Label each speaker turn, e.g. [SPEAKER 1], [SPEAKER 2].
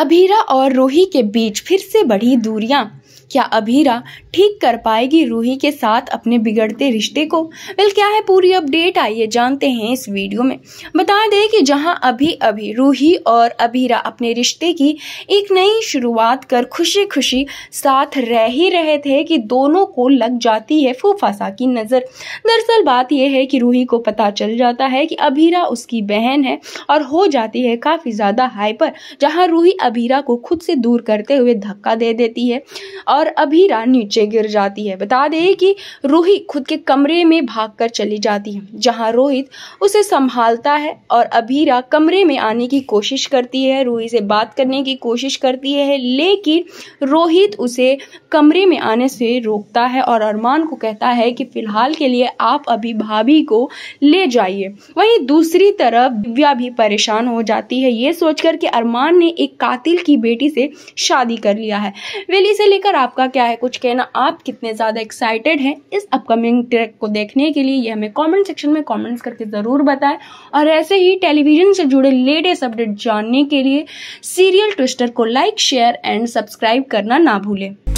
[SPEAKER 1] अभीरा और रूही के बीच फिर से बढ़ी दूरियां क्या अभीरा ठीक कर पाएगी रूही के साथ अपने बिगड़ते रिश्ते को वेल क्या है पूरी अपडेट आइए जानते हैं इस वीडियो में बता दें कि जहां अभी अभी रूही और अभीरा अपने रिश्ते की एक नई शुरुआत कर खुशी खुशी साथ रह ही रहे थे कि दोनों को लग जाती है फूफासा की नज़र दरअसल बात यह है कि रूही को पता चल जाता है कि अभीरा उसकी बहन है और हो जाती है काफ़ी ज़्यादा पर जहाँ रूही अभीरा को खुद से दूर करते हुए धक्का दे देती है और अभीरा नीचे गिर जाती है बता दें कि रूही खुद के कमरे में भागकर चली जाती है जहां रोहित उसे संभालता है और अभीरा कमरे में आने की कोशिश करती है रूही से बात करने की कोशिश करती है लेकिन रोहित उसे कमरे में आने से रोकता है और अरमान को कहता है कि फिलहाल के लिए आप अभी भाभी को ले जाइए वहीं दूसरी तरफ दिव्या भी परेशान हो जाती है ये सोचकर कि अरमान ने एक कातिल की बेटी से शादी कर लिया है वेल इसे लेकर आपका क्या है कुछ कहना आप कितने ज़्यादा एक्साइटेड हैं इस अपकमिंग ट्रैक को देखने के लिए ये हमें कमेंट सेक्शन में कमेंट्स करके ज़रूर बताएं और ऐसे ही टेलीविज़न से जुड़े लेटेस्ट अपडेट जानने के लिए सीरियल ट्विस्टर को लाइक शेयर एंड सब्सक्राइब करना ना भूलें